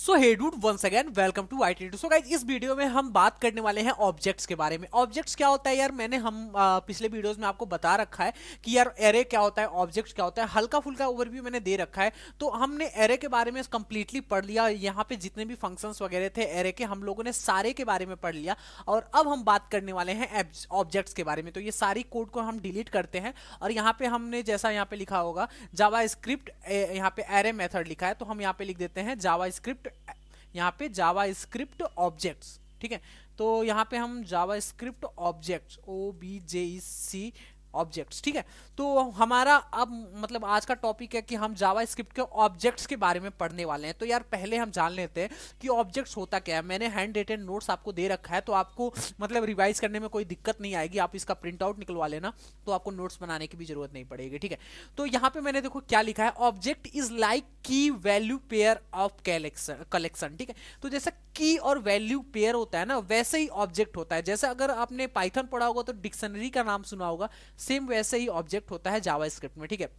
so hey dude once again welcome to I T so guys इस video में हम बात करने वाले हैं ऑब्जेक्ट्स के बारे में ऑब्जेक्ट्स क्या होता है यार मैंने हम आ, पिछले वीडियोस में आपको बता रखा है कि यार एरे क्या होता है ऑब्जेक्ट्स क्या होता है हल्का फुल्का ओवरव्यू मैंने दे रखा है तो हमने एरे के बारे में कंप्लीटली पढ़ लिया यहाँ पे जितने भी फंक्शंस वगैरह थे एरे के हम लोगों ने सारे के बारे में पढ़ लिया और अब हम बात करने वाले हैं ऑब्जेक्ट्स के बारे में तो ये सारी कोड को हम डिलीट करते हैं और यहाँ पे हमने जैसा यहाँ पे लिखा होगा जावा स्क्रिप्ट यहाँ पे एरे मेथड लिखा है तो हम यहाँ पे लिख देते हैं जावा स्क्रिप्ट स्क्रिप्ट यहाँ पे जावा स्क्रिप्ट ऑब्जेक्ट्स ठीक है तो यहाँ पे हम जावा script objects O B J see objects ठीक है तो हमारा अब मतलब आज का टॉपिक है कि हम जावा स्क्रिप्ट के ऑब्जेक्ट्स के बारे में पढ़ने वाले हैं तो यार पहले हम जान लेते हैं कि ऑब्जेक्ट्स होता क्या है मैंने हैंड रेटेड नोट्स आपको दे रखा है तो आपको मतलब रिवाइज करने में कोई दिक्कत नहीं आएगी आप इसका प्रिंट आउट निकलवा लेना तो आपको नोट्स बनाने की भी जरूरत नहीं पड़ेगी ठीक है तो यहाँ पे मैंने देखो क्या लिखा है ऑब्जेक्ट इज लाइक की value pair of collection collection ठीक है तो जैसे की और वैल्यू पेयर होता है ना वैसे ही ऑब्जेक्ट होता है जैसे अगर आपने पाइथन पढ़ा होगा तो डिक्शनरी का नाम सुना होगा सेम वैसे ही ऑब्जेक्ट होता है जावा में ठीक है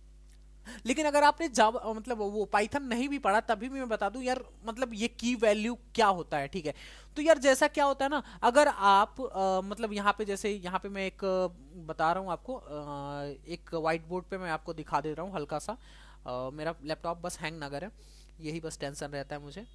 लेकिन अगर आपने जावा मतलब वो पाइथन नहीं भी पढ़ा तभी भी मैं बता दूं यार मतलब ये की वैल्यू क्या होता है ठीक है तो यार जैसा क्या होता है ना अगर आप आ, मतलब यहाँ पे जैसे यहाँ पे मैं एक बता रहा हूँ आपको आ, एक वाइट बोर्ड पे मैं आपको दिखा दे रहा हूँ हल्का सा आ, मेरा लैपटॉप बस हैंग ना करे यही बस टेंशन रहता है मुझे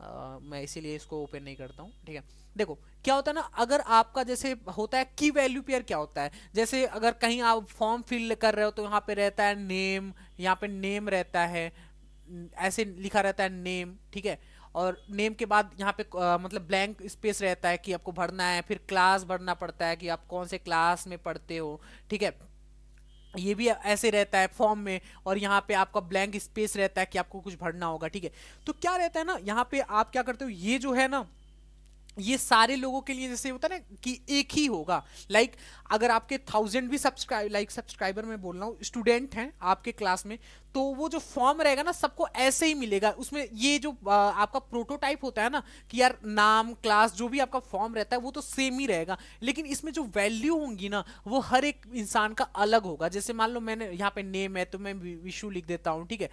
आ, मैं इसीलिए इसको ओपन नहीं करता हूँ ठीक है देखो क्या होता है ना अगर आपका जैसे होता है की वैल्यू पेयर क्या होता है जैसे अगर कहीं आप फॉर्म फिल कर रहे हो तो यहाँ पे रहता है नेम यहाँ पे नेम रहता है ऐसे लिखा रहता है नेम ठीक है और नेम के बाद यहाँ पे आ, मतलब ब्लैंक स्पेस रहता है कि आपको भरना है फिर क्लास भरना पड़ता है कि आप कौन से क्लास में पढ़ते हो ठीक है ये भी ऐसे रहता है फॉर्म में और यहाँ पे आपका ब्लैंक स्पेस रहता है कि आपको कुछ भरना होगा ठीक है तो क्या रहता है ना यहाँ पे आप क्या करते हो ये जो है ना ये सारे लोगों के लिए जैसे होता है ना कि एक ही होगा लाइक like, अगर आपके थाउजेंड भी सब्सक्राइब लाइक सब्सक्राइबर में बोल रहा हूँ स्टूडेंट हैं आपके क्लास में तो वो जो फॉर्म रहेगा ना सबको ऐसे ही मिलेगा उसमें ये जो आपका प्रोटोटाइप होता है ना कि यार नाम क्लास जो भी आपका फॉर्म रहता है वो तो सेम ही रहेगा लेकिन इसमें जो वैल्यू होंगी ना वो हर एक इंसान का अलग होगा जैसे मान लो मैंने यहाँ पे नेम है तो मैं विशु लिख देता हूँ ठीक है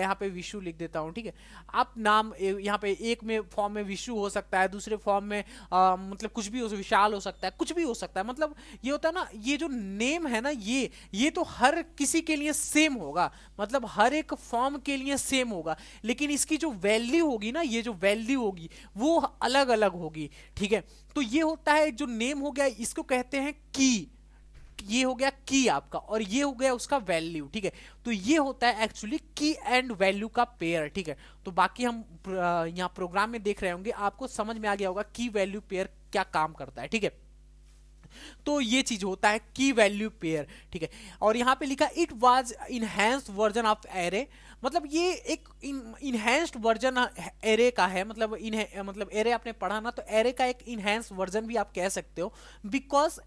यहाँ पे विशु लिख देता हूँ ठीक है आप नाम यहाँ पे एक में फॉर्म में विशु हो सकता है दूसरे फॉर्म में आ, मतलब कुछ भी हो विशाल हो सकता है कुछ भी हो सकता है मतलब ये होता है ना ये जो नेम है ना ये ये तो हर किसी के लिए सेम होगा मतलब मतलब हर एक फॉर्म के लिए सेम होगा लेकिन इसकी जो वैल्यू होगी ना ये जो वैल्यू होगी वो अलग अलग होगी ठीक है तो ये होता है जो नेम हो गया इसको कहते हैं की ये हो गया की आपका और ये हो गया उसका वैल्यू ठीक है तो ये होता है एक्चुअली की एंड वैल्यू का पेयर ठीक है तो बाकी हम यहाँ प्रोग्राम में देख रहे होंगे आपको समझ में आ गया होगा की वैल्यू पेयर क्या काम करता है ठीक है तो ये चीज होता है की वैल्यू पेयर ठीक है और यहाँ पे लिखा it was enhance version of array मतलब ये एक इनहेंस्ड वर्जन एरे का है मतलब इन मतलब एरे आपने पढ़ा ना तो एरे का एक इनहेंस वर्जन भी आप कह सकते हो बिकॉज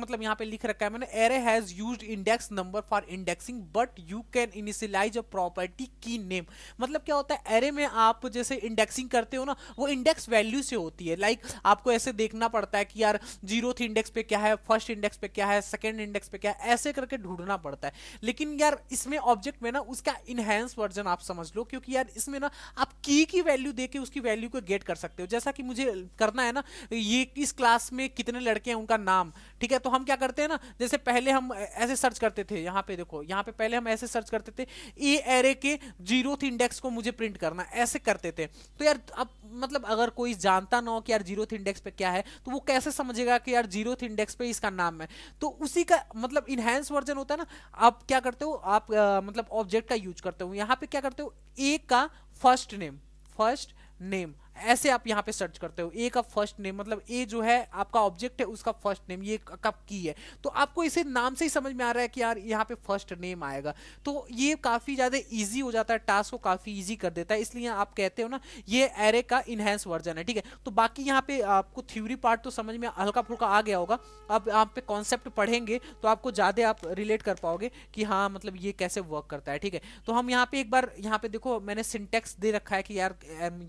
मतलब यहाँ पे लिख रखा है मैंने array has use index number for indexing but you can initialise a property की नेम मतलब क्या होता है एरे में आप जैसे इंडेक्सिंग करते हो ना वो इंडेक्स वैल्यू से होती है लाइक like, आपको ऐसे देखना पड़ता है कि यार जीरोथ इंडेक्स पे क्या है फर्स्ट इंडेक्स पे क्या है सेकेंड इंडेक्स पे क्या है ऐसे करके ढूंढना पड़ता है लेकिन यार इसमें ऑब्जेक्ट में ना उसका इनहेंस वर्जन आप समझ लो क्योंकि यार इसमें ना आप की की वैल्यू देके उसकी वैल्यू को गेट कर सकते हो जैसा कि मुझे करना है ना ये इस क्लास में कितने लड़के हैं उनका नाम ठीक है तो हम क्या करते हैं ना जैसे पहले हम ऐसे सर्च करते थे यहाँ पे देखो यहाँ पे पहले हम ऐसे सर्च करते थे ए एरे के जीरोथ इंडेक्स को मुझे प्रिंट करना ऐसे करते थे तो यार अब मतलब अगर कोई जानता ना हो कि यार जीरोथ इंडेक्स पे क्या है तो वो कैसे समझेगा कि यार जीरोथ इंडेक्स पे इसका नाम है तो उसी का मतलब इनहेंस वर्जन होता है ना आप क्या करते हो आप आ, मतलब ऑब्जेक्ट का यूज करते हो यहां पे क्या करते हो ए का फर्स्ट नेम फर्स्ट नेम ऐसे आप यहाँ पे सर्च करते हो ए का फर्स्ट नेम मतलब ए जो है आपका ऑब्जेक्ट है उसका फर्स्ट नेम ये कब की है तो आपको इसे नाम से ही समझ में आ रहा है कि यार यहाँ पे फर्स्ट नेम आएगा तो ये काफ़ी ज़्यादा ईजी हो जाता है टास्क को काफ़ी ईजी कर देता है इसलिए आप कहते हो ना ये एरे का इन्हेंस वर्जन है ठीक है तो बाकी यहाँ पे आपको थ्यूरी पार्ट तो समझ में हल्का फुल्का आ गया होगा अब आप पे कॉन्सेप्ट पढ़ेंगे तो आपको ज़्यादा आप रिलेट कर पाओगे कि हाँ मतलब ये कैसे वर्क करता है ठीक है तो हम यहाँ पे एक बार यहाँ पे देखो मैंने सिंटेक्स दे रखा है कि यार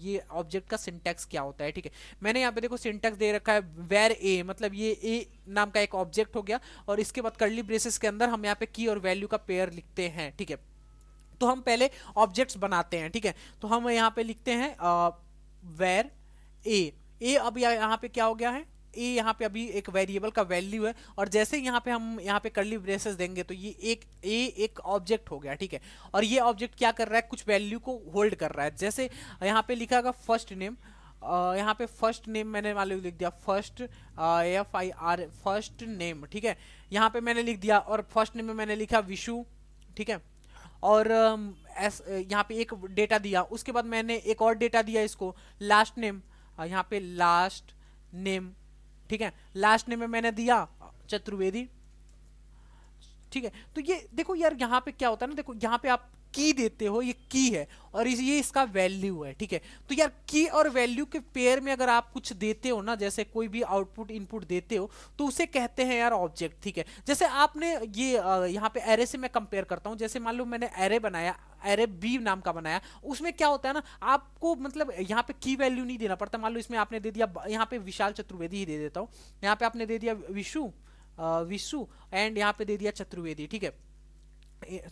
ये ऑब्जेक्ट इसका सिंटेक्स क्या होता है ठीक है मैंने यहाँ पे देखो सिंटेक्स दे रखा है वेर ए मतलब ये ए नाम का एक ऑब्जेक्ट हो गया और इसके बाद कर्ली ब्रेसेस के अंदर हम यहाँ पे की और वैल्यू का पेयर लिखते हैं ठीक है तो हम पहले ऑब्जेक्ट्स बनाते हैं ठीक है तो हम यहाँ पे लिखते हैं वेर ए ए अब यहाँ पे क्या हो गया है ए यहाँ पे अभी एक वेरिएबल का वैल्यू है और जैसे यहाँ पे हम यहाँ पे करली ब्रेसेस देंगे तो ये एक ए एक ऑब्जेक्ट हो गया ठीक है और ये ऑब्जेक्ट क्या कर रहा है कुछ वैल्यू को होल्ड कर रहा है जैसे यहाँ पे लिखा होगा फर्स्ट नेम यहाँ पे फर्स्ट नेम मैंने मान लो लिख दिया first F I R first name ठीक है यहाँ पे मैंने लिख दिया और फर्स्ट नेम में मैंने लिखा विशु ठीक है और एस यहाँ पे एक डेटा दिया उसके बाद मैंने एक और डेटा दिया इसको लास्ट नेम यहाँ पे लास्ट नेम ठीक है लास्ट नेम में मैंने दिया चतुर्वेदी ठीक है तो ये देखो यार यहाँ पे क्या होता है ना देखो यहाँ पे आप की देते हो ये की है और इस ये इसका वैल्यू है ठीक है तो यार की और वैल्यू के पेयर में अगर आप कुछ देते हो ना जैसे कोई भी आउटपुट इनपुट देते हो तो उसे कहते हैं यार ऑब्जेक्ट ठीक है जैसे आपने ये यहाँ पे एरे से मैं कंपेयर करता हूँ जैसे मान लो मैंने एरे बनाया एरे बी नाम का बनाया उसमें क्या होता है ना आपको मतलब यहाँ पे की वैल्यू नहीं देना पड़ता मान लो इसमें आपने दे दिया यहाँ पे विशाल चतुर्वेदी ही दे देता हूँ यहाँ पे आपने दे दिया विशु विशु एंड यहाँ पे दे दिया चतुर्वेदी ठीक है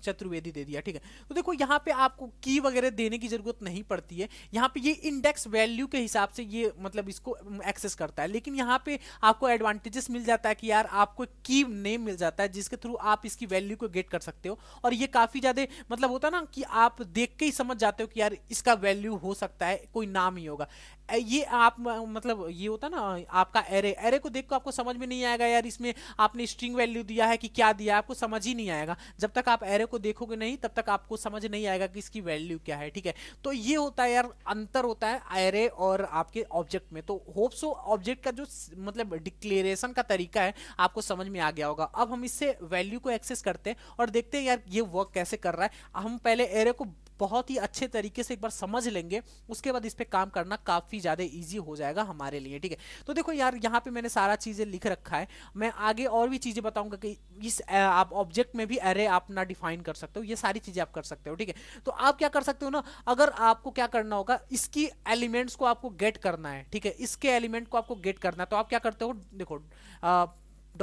चतुर्वेदी दे दिया ठीक है तो देखो यहाँ पे आपको की वगैरह देने की जरूरत नहीं पड़ती है यहाँ पे ये इंडेक्स वैल्यू के हिसाब से ये मतलब इसको एक्सेस करता है लेकिन यहाँ पे आपको एडवांटेजेस मिल जाता है कि यार आपको की नेम मिल जाता है जिसके थ्रू आप इसकी वैल्यू को गेट कर सकते हो और ये काफ़ी ज़्यादा मतलब होता है ना कि आप देख के ही समझ जाते हो कि यार इसका वैल्यू हो सकता है कोई नाम ही होगा ये आप मतलब ये होता ना आपका एरे एरे को देख को आपको समझ में नहीं आएगा यार इसमें आपने स्ट्रिंग वैल्यू दिया है कि क्या दिया आपको समझ ही नहीं आएगा जब तक आप एरे को देखोगे नहीं तब तक आपको समझ नहीं आएगा कि इसकी वैल्यू क्या है ठीक है तो ये होता है यार अंतर होता है एरे और आपके ऑब्जेक्ट में तो होप सो ऑब्जेक्ट का जो मतलब डिक्लेरेशन का तरीका है आपको समझ में आ गया होगा अब हम इससे वैल्यू को एक्सेस करते हैं और देखते हैं यार ये वर्क कैसे कर रहा है हम पहले एरे को बहुत ही अच्छे तरीके से एक बार समझ लेंगे उसके बाद इस पर काम करना काफ़ी ज़्यादा ईजी हो जाएगा हमारे लिए ठीक है तो देखो यार यहाँ पे मैंने सारा चीज़ें लिख रखा है मैं आगे और भी चीज़ें बताऊंगा कि इस आप ऑब्जेक्ट में भी अरे आप ना डिफाइन कर सकते हो ये सारी चीज़ें आप कर सकते हो ठीक है तो आप क्या कर सकते हो ना अगर आपको क्या करना होगा इसकी एलिमेंट्स को आपको गेट करना है ठीक है इसके एलिमेंट को आपको गेट करना है तो आप क्या करते हो देखो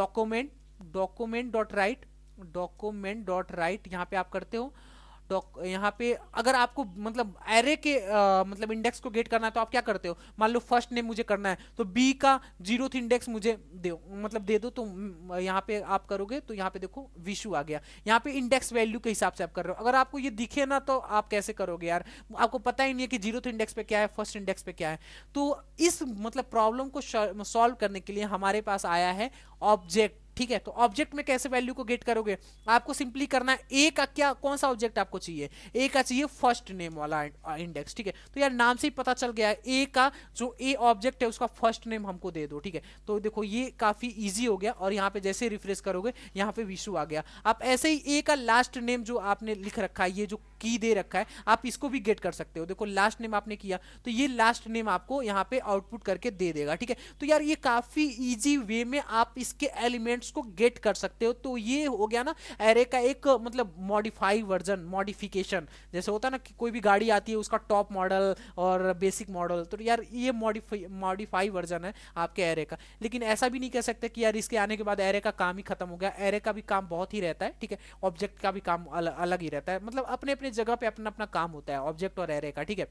document document dot right document dot right यहाँ पे आप करते हो डॉक तो यहाँ पे अगर आपको मतलब एरे के आ, मतलब इंडेक्स को गेट करना है तो आप क्या करते हो मान लो फर्स्ट नेम मुझे करना है तो बी का जीरोथ इंडेक्स मुझे दे मतलब दे दो तो यहाँ पे आप करोगे तो यहाँ पे देखो विशु आ गया यहाँ पे इंडेक्स वैल्यू के हिसाब से आप कर रहे हो अगर आपको ये दिखे ना तो आप कैसे करोगे यार आपको पता ही नहीं है कि जीरोथ इंडेक्स पे क्या है फर्स्ट इंडेक्स पे क्या है तो इस मतलब प्रॉब्लम को सॉल्व करने के लिए हमारे पास आया है ऑब्जेक्ट ठीक है तो ऑब्जेक्ट में कैसे वैल्यू को गेट करोगे आपको सिंपली करना है ए का क्या कौन सा ऑब्जेक्ट आपको चाहिए ए का चाहिए फर्स्ट नेम वाला इंडेक्स ठीक है तो यार नाम से ही पता चल गया है ए का जो ए ऑब्जेक्ट है उसका फर्स्ट नेम हमको दे दो ठीक है तो देखो ये काफ़ी ईजी हो गया और यहाँ पे जैसे रिफ्रेश करोगे यहाँ पे विशु आ गया आप ऐसे ही ए का लास्ट नेम जो आपने लिख रखा है ये जो की दे रखा है आप इसको भी गेट कर सकते हो देखो लास्ट नेम आपने किया तो ये लास्ट नेम आपको यहाँ पे आउटपुट करके दे देगा ठीक है तो यार ये काफी इजी वे में आप इसके एलिमेंट्स को गेट कर सकते हो तो ये हो गया ना एरे का एक मतलब मॉडिफाई वर्जन मॉडिफिकेशन जैसे होता है ना कि कोई भी गाड़ी आती है उसका टॉप मॉडल और बेसिक मॉडल तो यार ये मॉडिफाई मॉडिफाई वर्जन है आपके एरे का लेकिन ऐसा भी नहीं कह सकते कि यार इसके आने के बाद एरे का काम ही खत्म हो गया एरे का भी काम बहुत ही रहता है ठीक है ऑब्जेक्ट का भी काम अल, अलग ही रहता है मतलब अपने अपने अपने जगह पे अपना अपना काम होता है ऑब्जेक्ट और एरे का ठीक है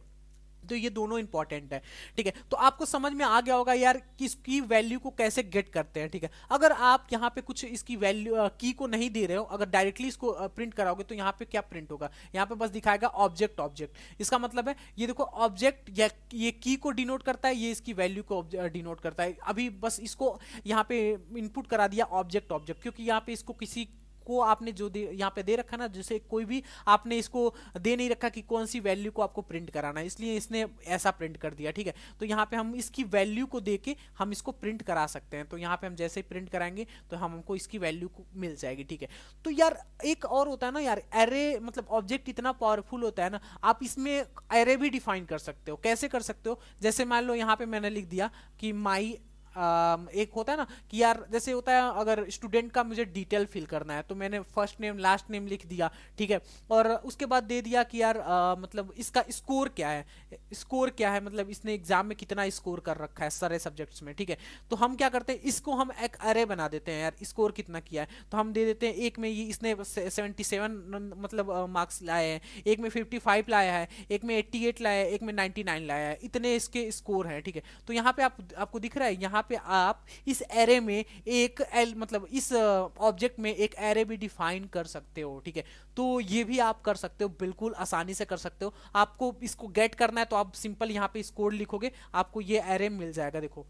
तो ये दोनों इंपॉर्टेंट है ठीक है तो आपको समझ में आ गया होगा यार कि इसकी वैल्यू को कैसे गेट करते हैं ठीक है अगर आप यहाँ पे कुछ इसकी वैल्यू की को नहीं दे रहे हो अगर डायरेक्टली इसको प्रिंट कराओगे तो यहाँ पे क्या प्रिंट होगा यहाँ पे बस दिखाएगा ऑब्जेक्ट ऑब्जेक्ट इसका मतलब है ये देखो ऑब्जेक्ट या ये की को डिनोट करता है ये इसकी वैल्यू को डिनोट करता है अभी बस इसको यहाँ पे इनपुट करा दिया ऑब्जेक्ट ऑब्जेक्ट क्योंकि यहाँ पे इसको किसी को आपने जो दे यहाँ पे दे रखा ना जैसे कोई भी आपने इसको दे नहीं रखा कि कौन सी वैल्यू को आपको प्रिंट कराना है इसलिए इसने ऐसा प्रिंट कर दिया ठीक है तो यहाँ पे हम इसकी वैल्यू को दे के हम इसको प्रिंट करा सकते हैं तो यहाँ पे हम जैसे प्रिंट कराएंगे तो हम हमको इसकी वैल्यू मिल जाएगी ठीक है तो यार एक और होता है ना यार एरे मतलब ऑब्जेक्ट इतना पावरफुल होता है ना आप इसमें एरे भी डिफाइन कर सकते हो कैसे कर सकते हो जैसे मान लो यहाँ पे मैंने लिख दिया कि माई एक होता है ना कि यार जैसे होता है अगर स्टूडेंट का मुझे डिटेल फिल करना है तो मैंने फर्स्ट नेम लास्ट नेम लिख दिया ठीक है और उसके बाद दे दिया कि यार आ, मतलब इसका स्कोर क्या है स्कोर क्या है मतलब इसने एग्जाम में कितना स्कोर कर रखा है सारे सब्जेक्ट्स में ठीक है तो हम क्या करते हैं इसको हम एक अरे बना देते हैं यार स्कोर कितना किया है तो हम दे देते हैं एक में ये इसने सेवेंटी सेवन मतलब मार्क्स लाए हैं एक में फिफ्टी फाइव लाया है एक में एट्टी एट लाया है एक में नाइन्टी नाइन लाया है इतने इसके स्कोर हैं ठीक है तो यहाँ पे आप आपको दिख रहा है यहाँ पे आप इस एरे में एक एल मतलब इस ऑब्जेक्ट में एक एरे भी डिफाइन कर सकते हो ठीक है तो ये भी आप कर सकते हो बिल्कुल आसानी से कर सकते हो आपको इसको गेट करना है तो आप सिंपल यहाँ पे स्कोर लिखोगे आपको ये एरे मिल जाएगा देखो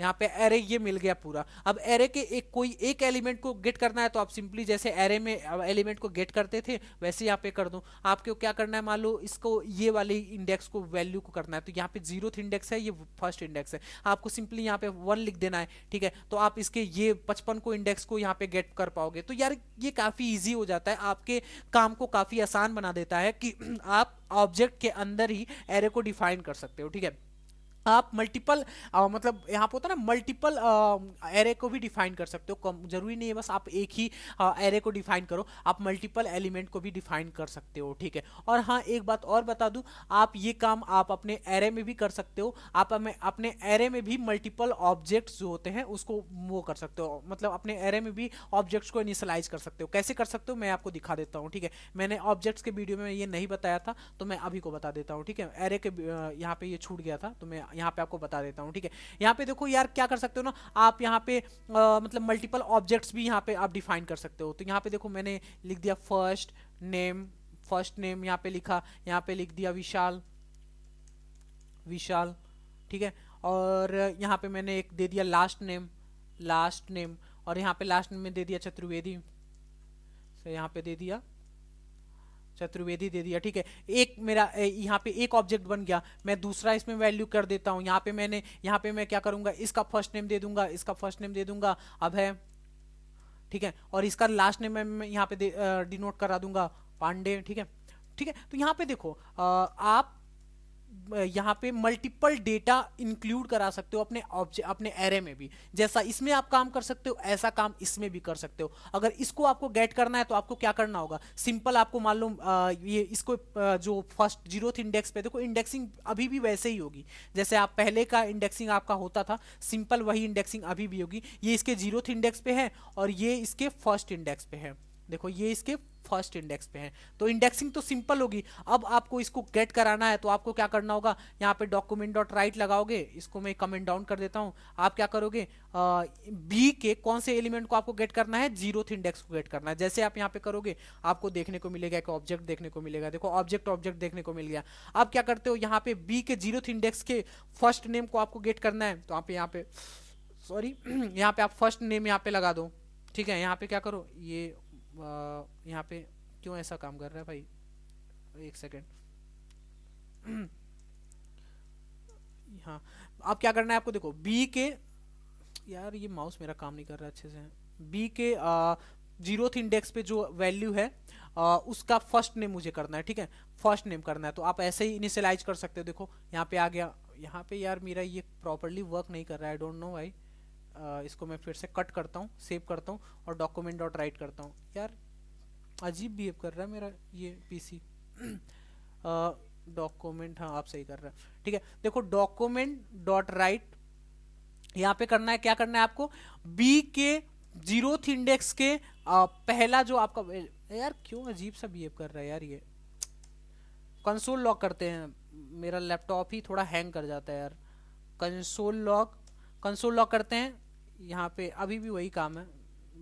यहाँ पे एरे ये मिल गया पूरा अब एरे के एक कोई एक एलिमेंट को गेट करना है तो आप सिंपली जैसे एरे में एलिमेंट को गेट करते थे वैसे यहाँ पे कर दो आपको क्या करना है मान लो इसको ये वाले इंडेक्स को वैल्यू को करना है तो यहाँ पे जीरो इंडेक्स है ये फर्स्ट इंडेक्स है आपको सिंपली यहाँ पे वन लिख देना है ठीक है तो आप इसके ये पचपन को इंडेक्स को यहाँ पे गेट कर पाओगे तो यार ये काफ़ी ईजी हो जाता है आपके काम को काफ़ी आसान बना देता है कि आप ऑब्जेक्ट के अंदर ही एरे को डिफाइन कर सकते हो ठीक है आप मल्टीपल मतलब यहाँ पर होता है ना मल्टीपल एरे को भी डिफाइन कर सकते हो कम जरूरी नहीं है बस आप एक ही एरे को डिफाइन करो आप मल्टीपल एलिमेंट को भी डिफाइन कर सकते हो ठीक है और हाँ एक बात और बता दूँ आप ये काम आप अपने एरे में भी कर सकते हो आप अपने एरे में भी मल्टीपल ऑब्जेक्ट्स जो होते हैं उसको वो कर सकते हो मतलब अपने एरे में भी ऑब्जेक्ट्स को इनिशलाइज कर सकते हो कैसे कर सकते हो मैं आपको दिखा देता हूँ ठीक है मैंने ऑब्जेक्ट्स के वीडियो में ये नहीं बताया था तो मैं अभी को बता देता हूँ ठीक है एरे के यहाँ पे ये छूट गया था तो मैं यहाँ पे आपको बता देता हूँ ठीक है यहाँ पे देखो यार क्या कर सकते हो ना आप यहाँ पे आ, मतलब मल्टीपल ऑब्जेक्ट्स भी यहाँ पे आप डिफाइन कर सकते हो तो यहाँ पे देखो मैंने लिख दिया फर्स्ट नेम फर्स्ट नेम यहाँ पे लिखा यहाँ पे लिख दिया विशाल विशाल ठीक है और यहाँ पे मैंने एक दे दिया लास्ट नेम लास्ट नेम और यहाँ पे लास्ट नेम में दे दिया चतुर्वेदी तो यहाँ पे दे दिया चतुर्वेदी दे दिया ठीक है एक मेरा यहाँ पे एक ऑब्जेक्ट बन गया मैं दूसरा इसमें वैल्यू कर देता हूँ यहाँ पे मैंने यहाँ पे मैं क्या करूंगा इसका फर्स्ट नेम दे दूंगा इसका फर्स्ट नेम दे दूंगा अब है ठीक है और इसका लास्ट नेम मैं यहाँ पे डिनोट करा दूंगा पांडे ठीक है ठीक है तो यहाँ पे देखो आ, आप यहाँ पे मल्टीपल डेटा इंक्लूड करा सकते हो अपने ऑब्जेक्ट अपने एरे में भी जैसा इसमें आप काम कर सकते हो ऐसा काम इसमें भी कर सकते हो अगर इसको आपको गेट करना है तो आपको क्या करना होगा सिंपल आपको मान लो ये इसको जो फर्स्ट जीरोथ इंडेक्स पे देखो इंडेक्सिंग अभी भी वैसे ही होगी जैसे आप पहले का इंडेक्सिंग आपका होता था सिंपल वही इंडेक्सिंग अभी भी होगी ये इसके जीरोथ इंडेक्स पे है और ये इसके फर्स्ट इंडेक्स पे है देखो ये इसके फर्स्ट इंडेक्स पे है तो इंडेक्सिंग तो सिंपल होगी अब आपको इसको गेट कराना है तो आपको क्या करना होगा यहाँ पे डॉक्यूमेंट डॉट राइट लगाओगे इसको मैं कमेंट डाउन कर देता हूँ आप क्या करोगे बी के कौन से एलिमेंट को आपको गेट करना है जीरो इंडेक्स को गेट करना है जैसे आप यहाँ पे करोगे आपको देखने को मिलेगा एक ऑब्जेक्ट देखने को मिलेगा देखो ऑब्जेक्ट ऑब्जेक्ट देखने को मिल गया आप क्या करते हो यहाँ पे बी के जीरो इंडेक्स के फर्स्ट नेम को आपको गेट करना है तो आप यहाँ पे सॉरी यहाँ पे आप फर्स्ट नेम यहाँ पे लगा दो ठीक है यहाँ पे क्या करो ये यहाँ पे क्यों ऐसा काम कर रहा है भाई एक सेकेंड हाँ अब क्या करना है आपको देखो बी के यार ये माउस मेरा काम नहीं कर रहा अच्छे से बी के जीरोथ इंडेक्स पे जो वैल्यू है आ, उसका फर्स्ट नेम मुझे करना है ठीक है फर्स्ट नेम करना है तो आप ऐसे ही इनिशियलाइज कर सकते हो देखो यहाँ पे आ गया यहाँ पे यार मेरा ये प्रॉपरली वर्क नहीं कर रहा है आई डोंट नो भाई इसको मैं फिर से कट करता हूँ सेव करता हूँ और डॉक्यूमेंट डॉट राइट करता हूँ यार अजीब बिहेव कर रहा है मेरा ये पीसी डॉक्यूमेंट हाँ आप सही कर रहे हैं ठीक है देखो डॉक्यूमेंट डॉट राइट यहाँ पे करना है क्या करना है आपको बी के जीरोथ इंडेक्स के आ, पहला जो आपका यार क्यों अजीब सा बिहेव कर रहा है यार ये कंसोल लॉक करते हैं मेरा लैपटॉप ही थोड़ा हैंग कर जाता है यार कंसोल लॉक कंसोल लॉक करते हैं यहाँ पे अभी भी वही काम है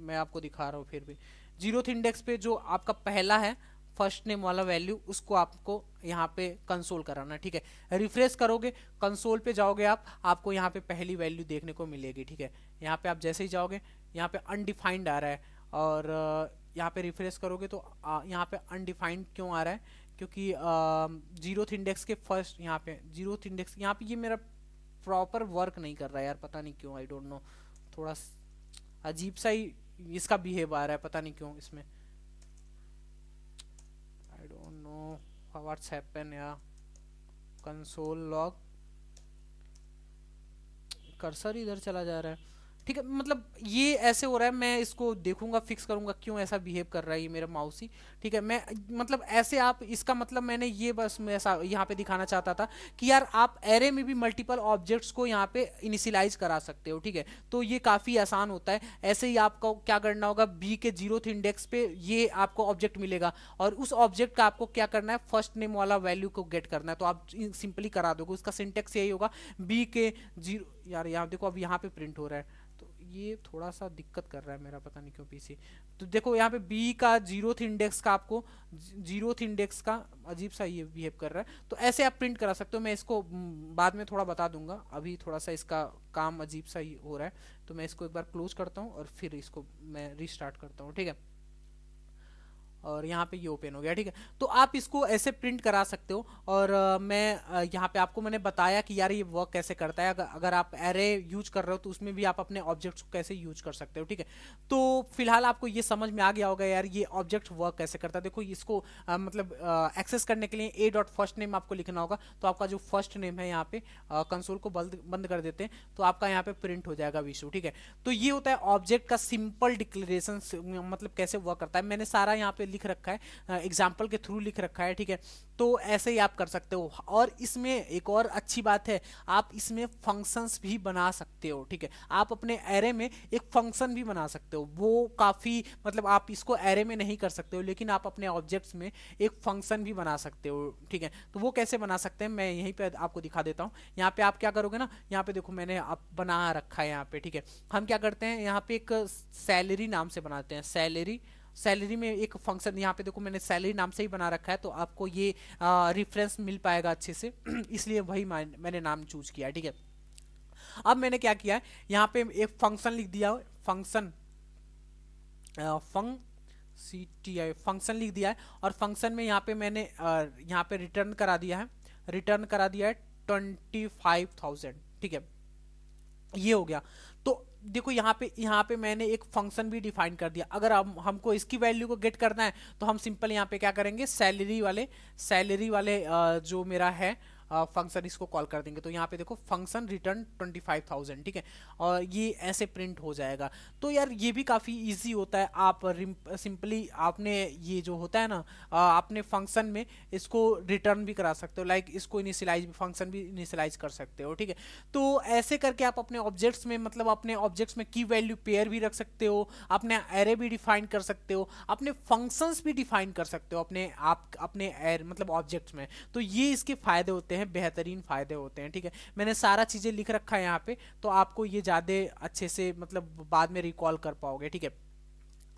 मैं आपको दिखा रहा हूँ फिर भी जीरोथ इंडेक्स पे जो आपका पहला है फर्स्ट नेम वाला वैल्यू उसको आपको यहाँ पे कंसोल कराना ठीक है रिफ्रेश करोगे कंसोल पे जाओगे आप आपको यहाँ पे पहली वैल्यू देखने को मिलेगी ठीक है यहाँ पे आप जैसे ही जाओगे यहाँ पे अनडिफाइंड आ रहा है और यहाँ पे रिफ्रेश करोगे तो यहाँ पे अनडिफाइंड क्यों आ रहा है क्योंकि जीरोथ इंडेक्स के फर्स्ट यहाँ पे जीरोथ इंडेक्स यहाँ पे ये मेरा प्रॉपर वर्क नहीं कर रहा यार पता नहीं क्यों आई डोंट नो थोड़ा अजीब सा ही इसका बिहेव आ रहा है पता नहीं क्यों इसमें I don't know what's happen या कंसोल लॉग कर्सर इधर चला जा रहा है ठीक है मतलब ये ऐसे हो रहा है मैं इसको देखूंगा फिक्स करूंगा क्यों ऐसा बिहेव कर रहा है ये मेरा माउसी ठीक है मैं मतलब ऐसे आप इसका मतलब मैंने ये बस मैं यहाँ पे दिखाना चाहता था कि यार आप एरे में भी मल्टीपल ऑब्जेक्ट्स को यहाँ पे इनिशियलाइज करा सकते हो ठीक है तो ये काफ़ी आसान होता है ऐसे ही आपको क्या करना होगा बी के जीरो इंडेक्स पे ये आपको ऑब्जेक्ट मिलेगा और उस ऑब्जेक्ट का आपको क्या करना है फर्स्ट नेम वाला वैल्यू को गेट करना है तो आप सिंपली करा दोगे उसका सिंटेक्स यही होगा बी के जीरो यार यहाँ देखो अब यहाँ पे प्रिंट हो रहा है ये थोड़ा सा दिक्कत कर रहा है मेरा पता नहीं क्यों पीसी तो देखो यहाँ पे बी का जीरो थी इंडेक्स का आपको जीरो थी इंडेक्स का अजीब सा ये बिहेव कर रहा है तो ऐसे आप प्रिंट करा सकते हो मैं इसको बाद में थोड़ा बता दूंगा अभी थोड़ा सा इसका काम अजीब सा हो रहा है तो मैं इसको एक बार क्लोज करता हूँ और फिर इसको मैं रिस्टार्ट करता हूँ ठीक है और यहाँ पे ये ओपन हो गया ठीक है तो आप इसको ऐसे प्रिंट करा सकते हो और आ, मैं यहाँ पे आपको मैंने बताया कि यार ये वर्क कैसे करता है अगर, अगर आप एरे यूज कर रहे हो तो उसमें भी आप अपने ऑब्जेक्ट्स को कैसे यूज कर सकते हो ठीक है तो फिलहाल आपको ये समझ में आ गया होगा यार ये ऑब्जेक्ट वर्क कैसे करता है देखो इसको आ, मतलब एक्सेस करने के लिए ए डॉट फर्स्ट नेम आपको लिखना होगा तो आपका जो फर्स्ट नेम है यहाँ पे कंसोल को बंद बंद कर देते हैं तो आपका यहाँ पे प्रिंट हो जाएगा विशु ठीक है तो ये होता है ऑब्जेक्ट का सिंपल डिक्लेरेशन मतलब कैसे वर्क करता है मैंने सारा यहाँ पे लिख रखा है एग्जाम्पल के थ्रू लिख रखा है ठीक है तो ऐसे ही आप कर सकते हो और इसमें एक और अच्छी बात है आप इसमें फंक्शंस भी बना सकते हो ठीक है आप अपने एरे में एक फंक्शन भी बना सकते हो वो काफ़ी मतलब आप इसको एरे में नहीं कर सकते हो लेकिन आप अपने ऑब्जेक्ट्स में एक फंक्शन भी बना सकते हो ठीक है तो वो कैसे बना सकते हैं मैं यहीं पर आपको दिखा देता हूँ यहाँ पर आप क्या करोगे ना यहाँ पर देखो मैंने आप बना रखा है यहाँ पर ठीक है हम क्या करते हैं यहाँ पर एक सैलरी नाम से बनाते हैं सैलरी सैलरी में एक फंक्शन यहाँ पे देखो मैंने सैलरी नाम से ही बना रखा है तो आपको ये रिफरेंस मिल पाएगा अच्छे से इसलिए वही मैंने नाम चूज किया ठीक है अब मैंने क्या किया यहाँ पे एक फंक्शन लिख दिया function funk C T I function लिख दिया है और फंक्शन में यहाँ पे मैंने यहाँ पे रिटर्न करा दिया है रिटर्न करा दिया है ट्वेंटी फाइव थाउजेंड ठीक है ये हो गया देखो यहाँ पे यहाँ पे मैंने एक फंक्शन भी डिफाइन कर दिया अगर हम हमको इसकी वैल्यू को गेट करना है तो हम सिंपल यहाँ पे क्या करेंगे सैलरी वाले सैलरी वाले जो मेरा है फंक्शन इसको कॉल कर देंगे तो यहाँ पे देखो function return twenty five thousand ठीक है और ये ऐसे प्रिंट हो जाएगा तो यार ये भी काफ़ी ईजी होता है आप सिंपली आपने ये जो होता है ना आपने फंक्शन में इसको रिटर्न भी करा सकते हो लाइक इसको इनिशलाइज फंक्शन भी इनिशलाइज कर सकते हो ठीक है तो ऐसे करके आप अपने ऑब्जेक्ट्स में मतलब अपने ऑब्जेक्ट्स में की वैल्यू पेयर भी रख सकते हो अपने एरे भी डिफाइन कर सकते हो अपने फंक्शंस भी डिफाइन कर सकते हो अपने आप अपने एर मतलब ऑब्जेक्ट्स में तो ये इसके फायदे होते हैं हैं बेहतरीन फ़ायदे होते हैं ठीक है मैंने सारा चीज़ें लिख रखा है यहाँ पे तो आपको ये ज़्यादा अच्छे से मतलब बाद में रिकॉल कर पाओगे ठीक है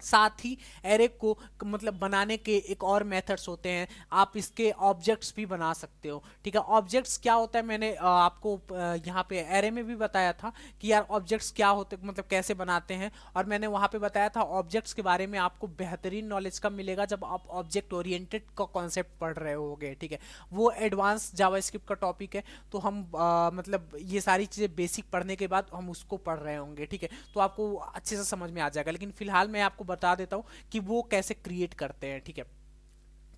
साथ ही एरे को मतलब बनाने के एक और मेथड्स होते हैं आप इसके ऑब्जेक्ट्स भी बना सकते हो ठीक है ऑब्जेक्ट्स क्या होता है मैंने आपको यहाँ पे एरे में भी बताया था कि यार ऑब्जेक्ट्स क्या होते मतलब कैसे बनाते हैं और मैंने वहाँ पे बताया था ऑब्जेक्ट्स के बारे में आपको बेहतरीन नॉलेज कब मिलेगा जब आप ऑब्जेक्ट ओरिएंटेड का कॉन्सेप्ट पढ़ रहे हो ठीक है वो एडवांस जावास्क्रिप्ट का टॉपिक है तो हम आ, मतलब ये सारी चीज़ें बेसिक पढ़ने के बाद हम उसको पढ़ रहे होंगे ठीक है तो आपको अच्छे से समझ में आ जाएगा लेकिन फिलहाल मैं आपको बता देता हूँ कि वो कैसे क्रिएट करते हैं ठीक है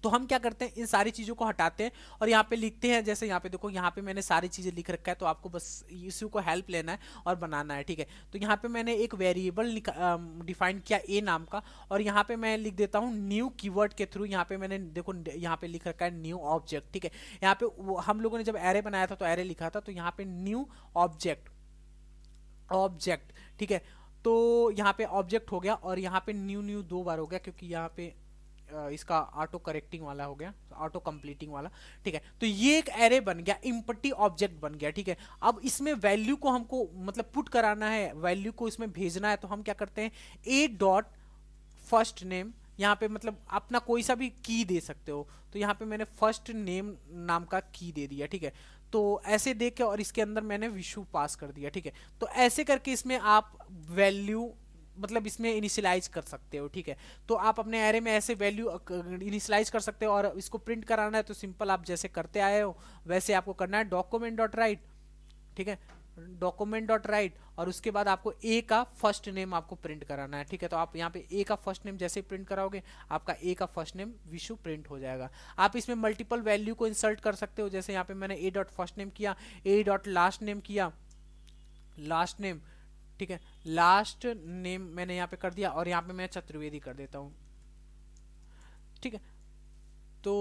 तो हम क्या करते हैं इन सारी चीज़ों को हटाते हैं और यहाँ पे लिखते हैं जैसे यहाँ पे देखो यहाँ पे मैंने सारी चीज़ें लिख रखा है तो आपको बस इसी को हेल्प लेना है और बनाना है ठीक है तो यहाँ पे मैंने एक वेरिएबल डिफाइन किया ए नाम का और यहाँ पे मैं लिख देता हूँ न्यू कीवर्ड के थ्रू यहाँ पे मैंने देखो यहाँ पे लिख रखा है न्यू ऑब्जेक्ट ठीक है यहाँ पे हम लोगों ने जब एरे बनाया था तो एरे लिखा था तो यहाँ पे न्यू ऑब्जेक्ट ऑब्जेक्ट ठीक है तो यहाँ पे ऑब्जेक्ट हो गया और यहाँ पे न्यू न्यू दो बार हो गया क्योंकि यहाँ पे इसका ऑटो करेक्टिंग वाला हो गया ऑटो कंप्लीटिंग वाला ठीक है तो ये एक एरे बन गया इम्पटी ऑब्जेक्ट बन गया ठीक है अब इसमें वैल्यू को हमको मतलब पुट कराना है वैल्यू को इसमें भेजना है तो हम क्या करते हैं ए डॉट फर्स्ट नेम यहाँ पे मतलब अपना कोई सा भी की दे सकते हो तो यहाँ पे मैंने फर्स्ट नेम नाम का की दे दिया ठीक है तो ऐसे देख के और इसके अंदर मैंने विशु पास कर दिया ठीक है तो ऐसे करके इसमें आप वैल्यू मतलब इसमें इनिशियलाइज कर सकते हो ठीक है तो आप अपने एरे में ऐसे वैल्यू इनिशलाइज कर सकते हो और इसको प्रिंट कराना है तो सिंपल आप जैसे करते आए हो वैसे आपको करना है डॉक्यूमेंट डॉट राइट ठीक है डॉक्यूमेंट डॉट राइट और उसके बाद आपको ए का फर्स्ट नेम आपको प्रिंट कराना है ठीक है तो आप यहाँ पे ए का फर्स्ट नेम जैसे प्रिंट कराओगे आपका ए का फर्स्ट नेम विशु प्रिंट हो जाएगा आप इसमें मल्टीपल वैल्यू को इंसर्ट कर सकते हो जैसे यहाँ पे मैंने ए डॉट फर्स्ट नेम किया ए डॉट लास्ट नेम किया लास्ट नेम ठीक है लास्ट नेम मैंने यहाँ पे कर दिया और यहाँ पे मैं चतुर्वेदी कर देता हूँ ठीक है तो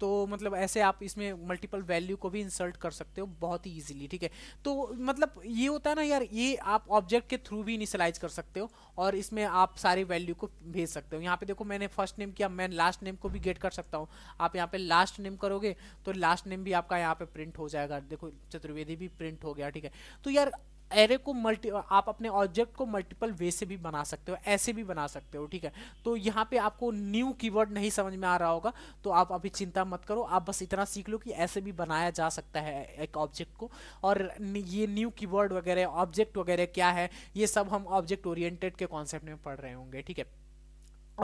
तो मतलब ऐसे आप इसमें मल्टीपल वैल्यू को भी इंसर्ट कर सकते हो बहुत ही ईजिली ठीक है तो मतलब ये होता है ना यार ये आप ऑब्जेक्ट के थ्रू भी इनिशलाइज कर सकते हो और इसमें आप सारे वैल्यू को भेज सकते हो यहाँ पे देखो मैंने फर्स्ट नेम किया मैं लास्ट नेम को भी गेट कर सकता हूँ आप यहाँ पे लास्ट नेम करोगे तो लास्ट नेम भी आपका यहाँ पे प्रिंट हो जाएगा देखो चतुर्वेदी भी प्रिंट हो गया ठीक है तो यार एरे को मल्टी आप अपने ऑब्जेक्ट को मल्टीपल वे से भी बना सकते हो ऐसे भी बना सकते हो ठीक है तो यहाँ पे आपको न्यू कीवर्ड नहीं समझ में आ रहा होगा तो आप अभी चिंता मत करो आप बस इतना सीख लो कि ऐसे भी बनाया जा सकता है एक ऑब्जेक्ट को और ये न्यू कीवर्ड वगैरह ऑब्जेक्ट वगैरह क्या है ये सब हम ऑब्जेक्ट ओरिएंटेड के कॉन्सेप्ट में पढ़ रहे होंगे ठीक है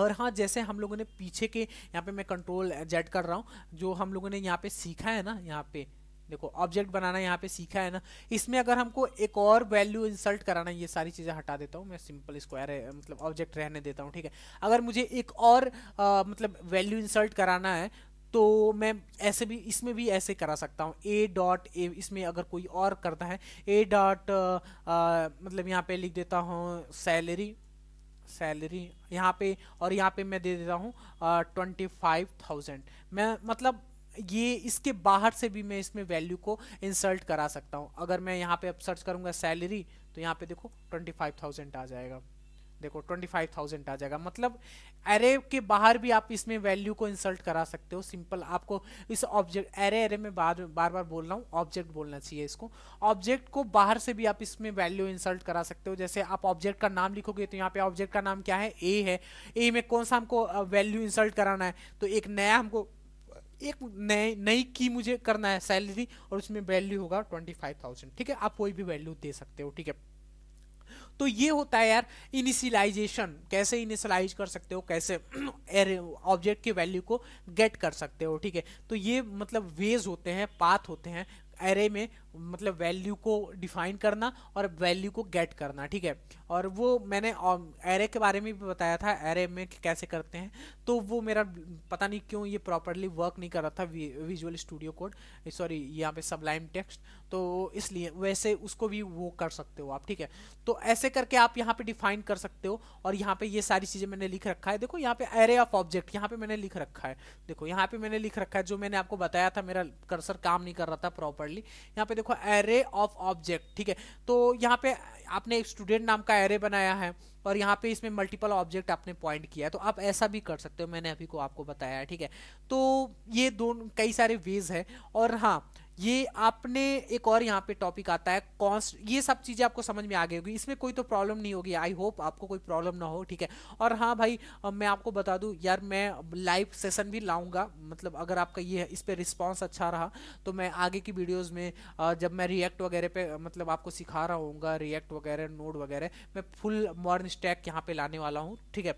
और हाँ जैसे हम लोगों ने पीछे के यहाँ पे मैं कंट्रोल जेड कर रहा हूँ जो हम लोगों ने यहाँ पे सीखा है ना यहाँ पे देखो ऑब्जेक्ट बनाना यहाँ पे सीखा है ना इसमें अगर हमको एक और वैल्यू इंसल्ट कराना ये सारी चीज़ें हटा देता हूँ मैं सिंपल स्क्वायर मतलब ऑब्जेक्ट रहने देता हूँ ठीक है अगर मुझे एक और आ, मतलब वैल्यू इंसल्ट कराना है तो मैं ऐसे भी इसमें भी ऐसे करा सकता हूँ ए डॉट ए इसमें अगर कोई और करता है ए डॉट मतलब यहाँ पे लिख देता हूँ सैलरी सैलरी यहाँ पे और यहाँ पे मैं दे देता हूँ ट्वेंटी फाइव थाउजेंड मैं मतलब ये इसके बाहर से भी मैं इसमें वैल्यू को इंसर्ट करा सकता हूँ अगर मैं यहाँ पे अब सर्च करूँगा सैलरी तो यहाँ पे देखो ट्वेंटी फाइव थाउजेंड आ जाएगा देखो ट्वेंटी फाइव थाउजेंड आ जाएगा मतलब एरे के बाहर भी आप इसमें वैल्यू को इंसर्ट करा सकते हो सिंपल आपको इस ऑब्जेक्ट एरे एरे में बार बार बार बोल रहा हूँ ऑब्जेक्ट बोलना चाहिए इसको ऑब्जेक्ट को बाहर से भी आप इसमें वैल्यू इंसर्ट करा सकते हो जैसे आप ऑब्जेक्ट का नाम लिखोगे तो यहाँ पे ऑब्जेक्ट का नाम क्या है ए है ए में कौन सा हमको वैल्यू इंसर्ट कराना है तो एक नया हमको एक नए नई की मुझे करना है सैलरी और उसमें वैल्यू होगा ट्वेंटी फाइव थाउजेंड ठीक है आप कोई भी वैल्यू दे सकते हो ठीक है तो ये होता है यार इनिशियलाइजेशन कैसे इनिशियलाइज कर सकते हो कैसे ऑब्जेक्ट के वैल्यू को गेट कर सकते हो ठीक है तो ये मतलब वेज होते हैं पाथ होते हैं एरे में मतलब वैल्यू को डिफाइन करना और वैल्यू को गेट करना ठीक है और वो मैंने एरे um, के बारे में भी बताया था एरे में कैसे करते हैं तो वो मेरा पता नहीं क्यों ये प्रॉपरली वर्क नहीं कर रहा था विजुअल स्टूडियो कोड सॉरी यहाँ पे सबलाइम टेक्स्ट तो इसलिए वैसे उसको भी वो कर सकते हो आप ठीक है तो ऐसे करके आप यहाँ पे डिफाइन कर सकते हो और यहाँ पे ये सारी चीज़ें मैंने लिख रखा है देखो यहाँ पे एरे ऑफ ऑब्जेक्ट यहाँ पे मैंने लिख रखा है देखो यहाँ पे मैंने लिख रखा है जो मैंने आपको बताया था मेरा कर्सर काम नहीं कर रहा था प्रॉपरली यहाँ पे देखो एरे ऑफ ऑब्जेक्ट ठीक है तो यहाँ पे आपने स्टूडेंट नाम का एरे बनाया है और यहाँ पे इसमें मल्टीपल ऑब्जेक्ट आपने पॉइंट किया है तो आप ऐसा भी कर सकते हो मैंने अभी को आपको बताया है ठीक है तो ये दोनों कई सारे वेज है और हाँ ये आपने एक और यहाँ पे टॉपिक आता है कॉन्स्ट ये सब चीज़ें आपको समझ में आ गई होगी इसमें कोई तो प्रॉब्लम नहीं होगी आई होप आपको कोई प्रॉब्लम ना हो ठीक है और हाँ भाई मैं आपको बता दूँ यार मैं लाइव सेशन भी लाऊंगा मतलब अगर आपका ये इस पर रिस्पॉन्स अच्छा रहा तो मैं आगे की वीडियोज में जब मैं रिएक्ट वगैरह पे मतलब आपको सिखा रहा हूँ रिएक्ट वगैरह नोड वगैरह मैं फुल मॉर्न स्टैक यहाँ पे लाने वाला हूँ ठीक है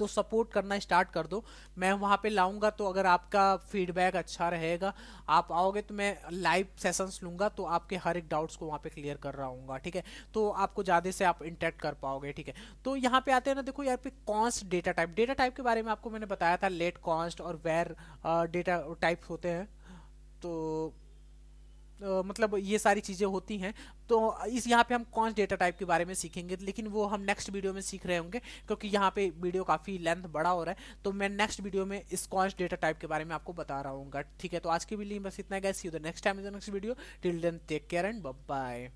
तो सपोर्ट करना स्टार्ट कर दो मैं वहाँ पे लाऊंगा तो अगर आपका फीडबैक अच्छा रहेगा आप आओगे तो मैं लाइव सेशंस लूँगा तो आपके हर एक डाउट्स को वहाँ पे क्लियर कर रहा हूँ ठीक है तो आपको ज़्यादा से आप इंटरेक्ट कर पाओगे ठीक है तो यहाँ पे आते हैं ना देखो यहाँ पे const data type data type के बारे में आपको मैंने बताया था लेट कॉन्स्ट और वेर डेटा टाइप होते हैं तो मतलब ये सारी चीज़ें होती हैं तो इस यहाँ पे हम कौन डेटा टाइप के बारे में सीखेंगे लेकिन वो हम नेक्स्ट वीडियो में सीख रहे होंगे क्योंकि यहाँ पे वीडियो काफ़ी लेंथ बड़ा हो रहा है तो मैं नेक्स्ट वीडियो में इस कॉन्स डेटा टाइप के बारे में आपको बता रहा हूँ ठीक है तो आज के लिए बस इतना gas you the next time is next video till then take care and bye